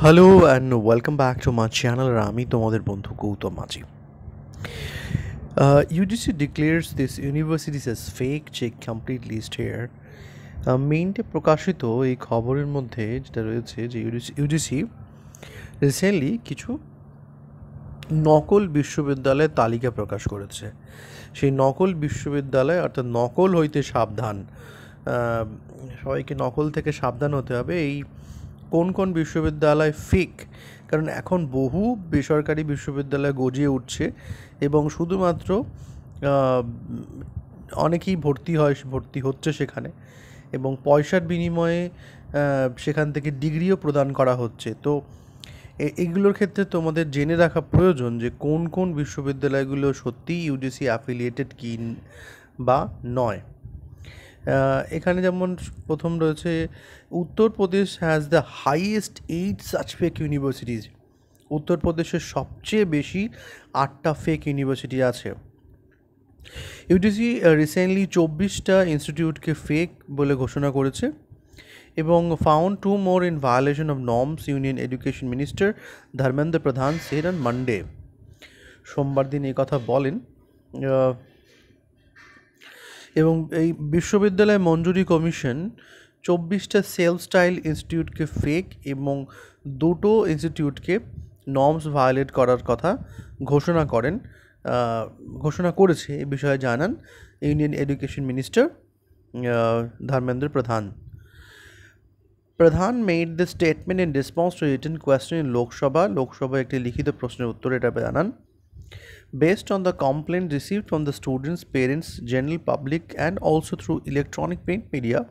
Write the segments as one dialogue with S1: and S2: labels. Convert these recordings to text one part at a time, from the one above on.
S1: Hello and welcome back to my channel আর আমি তোমাদের বন্ধু Gautam Majhi UGC declares this universities as fake check complete list here মেইনটে প্রকাশিত এই খবরের মধ্যে যেটা রয়েছে যে ইউজিসি রিসেন্টলি কিছু নকল বিশ্ববিদ্যালয়ের তালিকা প্রকাশ করেছে সেই নকল বিশ্ববিদ্যালয় অর্থাৎ নকল হইতে সাবধান সবাইকে নকল থেকে সাবধান হতে হবে এই কোন কোন বিশ্ববিদ্যালয় ফেক কারণ এখন বহু বেসরকারি বিশ্ববিদ্যালয় গজিয়ে উঠছে এবং শুধুমাত্র অনেকেই ভর্তি হয় ভর্তি হচ্ছে সেখানে এবং পয়সার বিনিময়ে সেখান থেকে ডিগ্রিও প্রদান করা হচ্ছে তো এগুলোর ক্ষেত্রে তোমাদের জেনে রাখা প্রয়োজন যে কোন কোন বিশ্ববিদ্যালয়গুলো সত্যিই ইউজিসি অ্যাফিলিয়েটেড কি বা নয় এখানে যেমন প্রথম রয়েছে Uttar Pradesh has the highest eight such fake universities উত্তরপ্রদেশের সবচেয়ে বেশি আটটা ফেক ইউনিভার্সিটি আছে ইউটিসি রিসেন্টলি চব্বিশটা ইনস্টিটিউটকে ফেক বলে ঘোষণা করেছে এবং found two more in violation of norms union education minister Dharmendra Pradhan said on Monday সোমবার দিন এ কথা বলেন এবং এই বিশ্ববিদ্যালয় মঞ্জুরি কমিশন চব্বিশটা সেলফ স্টাইল ইনস্টিটিউটকে ফেক এবং দুটো ইনস্টিটিউটকে নর্মস ভায়োলেট করার কথা ঘোষণা করেন ঘোষণা করেছে এ বিষয়ে জানান union education minister Dharmendra Pradhan Pradhan made the statement in response to written question in Lok Sabha লোকসভায় একটি লিখিত প্রশ্নের উত্তর এটা জানান based on the complaint received from the students, parents, general public and also through electronic print media,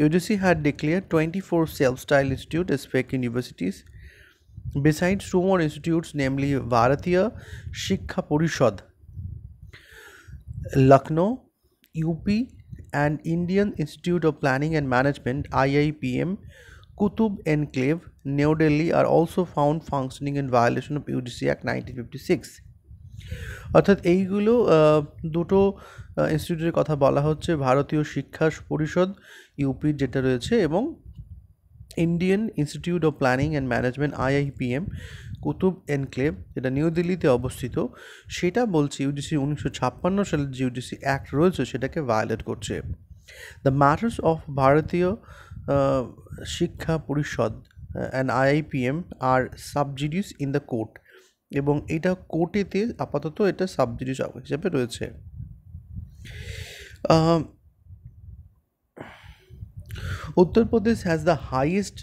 S1: UGC had declared 24 self-styled institutes as fake universities. Besides two more institutes namely Varatiya Shikha Purishad, Lucknow, UP and Indian Institute of Planning and Management IIPM Kutub Enclave, New Delhi are also found functioning in violation of UGC Act 1956. অর্থাৎ এইগুলো দুটো ইনস্টিটিউটের কথা বলা হচ্ছে ভারতীয় শিক্ষা পরিষদ UP যেটা রয়েছে এবং Indian institute of planning and management IIPM Qutub enclave new নিউ দিল্লিতে অবস্থিত সেটা বলছে ইউডিসি উনিশশো ছাপ্পান্ন সালের যে ইউডিসি অ্যাক্ট রয়েছে সেটাকে ভায়োলেট করছে the matters of Bharatiya Shiksha Parishad and IIPM are sub judice in the court এবং এটা কোর্টেতে আপাতত এটা সাবজুডিস হিসেবে রয়েছে Uttar Pradesh has the highest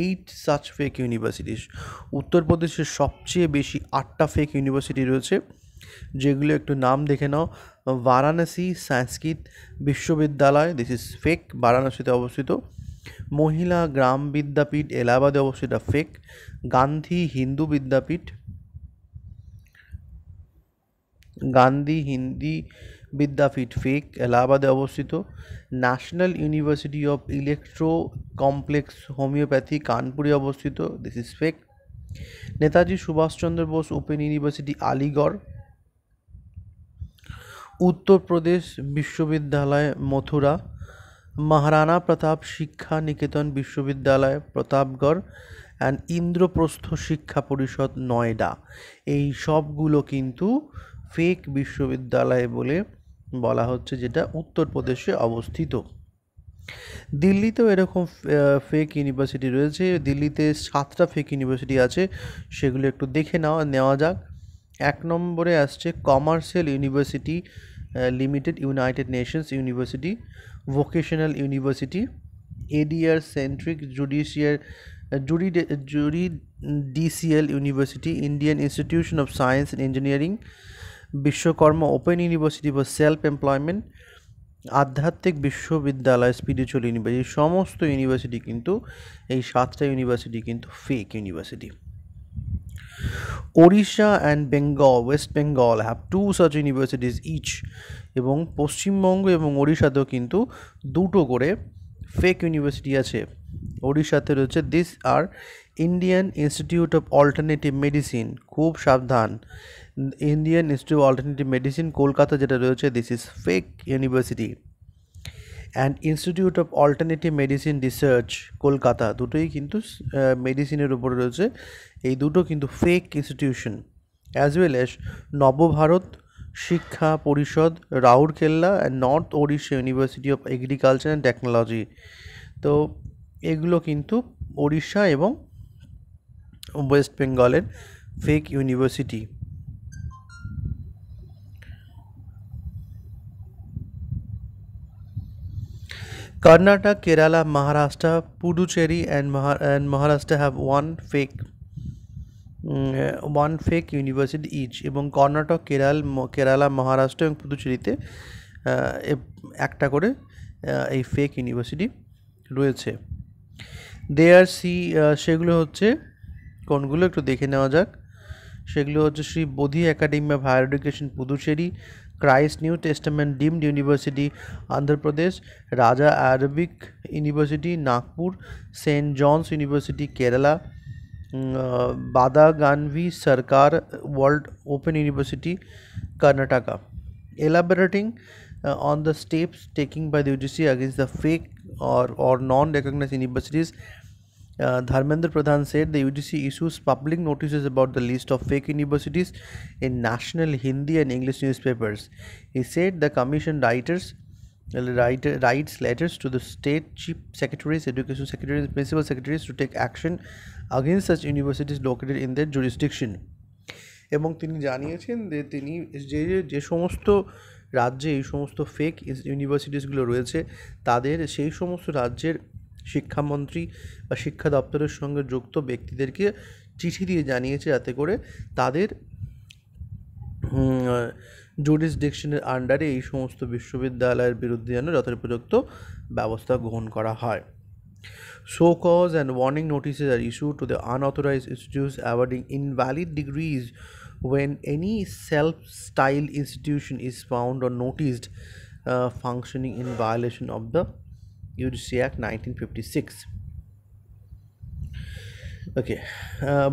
S1: eight such fake universities উত্তরপ্রদেশের সবচেয়ে বেশি আটটা ফেক ইউনিভার্সিটি রয়েছে যেগুলো একটু নাম দেখে নাও বারাণসী সংস্কৃত বিশ্ববিদ্যালয় দিস ইজ ফেক বারাণসীতে অবস্থিত মহিলা গ্রাম বিদ্যাপীঠ এলাহাবাদে অবস্থিত ফেক গান্ধী হিন্দু বিদ্যাপীঠ গান্ধী হিন্দি বিদ্যাপীঠ ফেক এলাহাবাদে অবস্থিত national university of electro complex homeopathy কানপুরে অবস্থিত this is fake Netaji Subhash Chandra Bose open university Aligarh Uttar Pradesh Vishwavidyalaya Mathura Maharana প্রতাপ শিক্ষা নিকেতন বিশ্ববিদ্যালয় প্রতাপগড় অ্যান্ড ইন্দ্রপ্রস্থ শিক্ষা পরিষদ নয়ডা এই সবগুলো কিন্তু ফেক বিশ্ববিদ্যালয় বলে বলা হচ্ছে যেটা উত্তরপ্রদেশে অবস্থিত দিল্লিতেও এরকম ফেক ইউনিভার্সিটি রয়েছে দিল্লিতে সাতটা ফেক ইউনিভার্সিটি আছে সেগুলো একটু দেখে নেওয়া নেওয়া যাক এক নম্বরে আসছে commercial university limited united nations university vocational university ADR centric judiciary জুডি জুডি DCL university Indian institution of science and engineering Vishwakarma open university for self employment Adhyatmik Vishwavidyalaya spiritual university সমস্ত ইউনিভার্সিটি কিন্তু এই সাতটা ইউনিভার্সিটি কিন্তু fake university Odisha and Bengal west Bengal have two সার্চ universities each এবং পশ্চিমবঙ্গ এবং ওড়িশাতেও কিন্তু দুটো করে ফেক ইউনিভার্সিটি আছে ওড়িশাতে রয়েছে this are Indian institute of alternative medicine খুব সাবধান Indian institute of alternative medicine Kolkata যেটা রয়েছে this is fake university and institute of alternative medicine research Kolkata দুটোই কিন্তু মেডিসিনের উপরে রয়েছে এই দুটো কিন্তু fake institution as well as Navbharat Shiksha Parishad Rourkela and north Odisha university of agriculture and technology তো এগুলো কিন্তু ওড়িশা এবং ওয়েস্ট বেঙ্গলের fake university Karnataka Kerala Maharashtra Puducherry, and Mahar- and Maharashtra have one fake one fake university each এবং কর্ণাটক কেরাল কেরালা মহারাষ্ট্র এবং পুদুচেরিতে একটা করে uh, এই ফেক ইউনিভার্সিটি রয়েছে দেয়ার সি uh, সেগুলো হচ্ছে কোনগুলো একটু দেখে নেওয়া যাক সেগুলো হচ্ছে Shri Bodhi academy of higher education Puducherry Christ new testament deemed university Andhra Pradesh Raja Arabic university Nagpur saint John's university Kerala Bada Gandhi Sarkar world open university Karnataka elaborating on the steps taking by the UGC against the fake और non recognise universities Uh, Dharmendra Pradhan said the UGC issues public notices about the list of fake universities in national Hindi and English newspapers. He said the commission writers writer, writes letters to the state chief secretaries, education secretaries, principal secretaries to take action against such universities located in their jurisdiction. এবং তিনি জানিয়েছেন যে তিনি যে যে সমস্ত রাজ্যে এই সমস্ত ফেক ইউনিভার্সিটিসগুলো রয়েছে তাদের সেই সমস্ত রাজ্যের শিক্ষামন্ত্রী বা শিক্ষা দপ্তরের সঙ্গে যুক্ত ব্যক্তিদেরকে চিঠি দিয়ে জানিয়েছে যাতে করে তাদের ডিকশনের আন্ডারে এই সমস্ত বিশ্ববিদ্যালয়ের বিরুদ্ধে যেন যথোপযুক্ত ব্যবস্থা গ্রহণ করা হয় show cause and warning notices are issue to the unauthorised institute awarding invalid degrees when any self style institution is found or noticed functioning in violation of the UGC act nineteen fifty six okay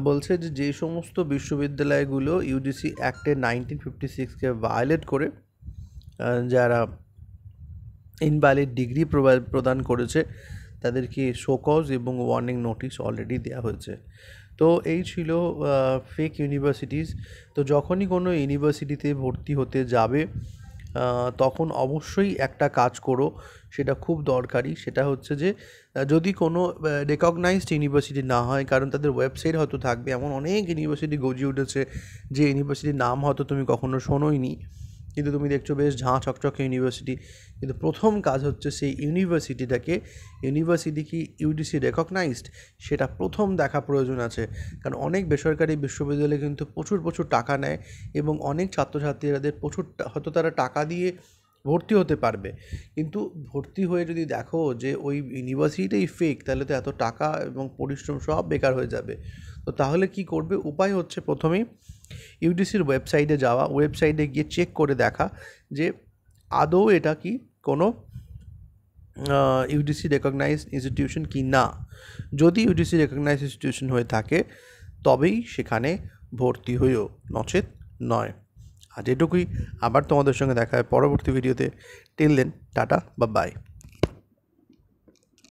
S1: বলছে যে যে সমস্ত বিশ্ববিদ্যালয়গুলো UGC অ্যাক্টে nineteen fifty সিক্সকে violate করে যারা invalid degree প্রদান করেছে তাদেরকে শোকজ এবং ওয়ার্নিং নোটিশ অলরেডি দেওয়া হয়েছে তো এই ছিল ফেক ইউনিভার্সিটিস তো যখনই কোনো ইউনিভার্সিটিতে ভর্তি হতে যাবে তখন অবশ্যই একটা কাজ করো সেটা খুব দরকারি সেটা হচ্ছে যে যদি কোনো রেকগনাইজড ইউনিভার্সিটি না হয় কারণ তাদের ওয়েবসাইট হয়তো থাকবে এমন অনেক ইউনিভার্সিটি গজিয়ে উঠেছে যে ইউনিভার্সিটির নাম হয়তো তুমি কখনো শোনোই নি কিন্তু তুমি দেখছো বেশ ঝাঁ চকচক ইউনিভার্সিটি কিন্তু প্রথম কাজ হচ্ছে সেই ইউনিভার্সিটিটাকে ইউনিভার্সিটি কি ইউডিসি রেকগনাইজড সেটা প্রথম দেখা প্রয়োজন আছে কারণ অনেক বেসরকারি বিশ্ববিদ্যালয়ে কিন্তু প্রচুর প্রচুর টাকা নেয় এবং অনেক ছাত্রছাত্রীদের প্রচুর হয়তো তারা টাকা দিয়ে ভর্তি হতে পারবে কিন্তু ভর্তি হয়ে যদি দেখো যে ওই ইউনিভার্সিটিটাই ফেক তাহলে তো এত টাকা এবং পরিশ্রম সব বেকার হয়ে যাবে তো তাহলে কি করবে উপায় হচ্ছে প্রথমে ইউডিসির ওয়েবসাইটে যাওয়া ওয়েবসাইটে গিয়ে চেক করে দেখা যে আদৌ এটা কি কোনো ইউডিসি রেকগনাইজ ইনস্টিটিউশন কি না যদি ইউডিসি রেকগনাইজ ইনস্টিটিউশন হয়ে থাকে তবেই সেখানে ভর্তি হইও নচেত নয় আজ এটুকুই আবার তোমাদের সঙ্গে দেখা হয় পরবর্তী ভিডিওতে টেল দেন টাটা বা বাই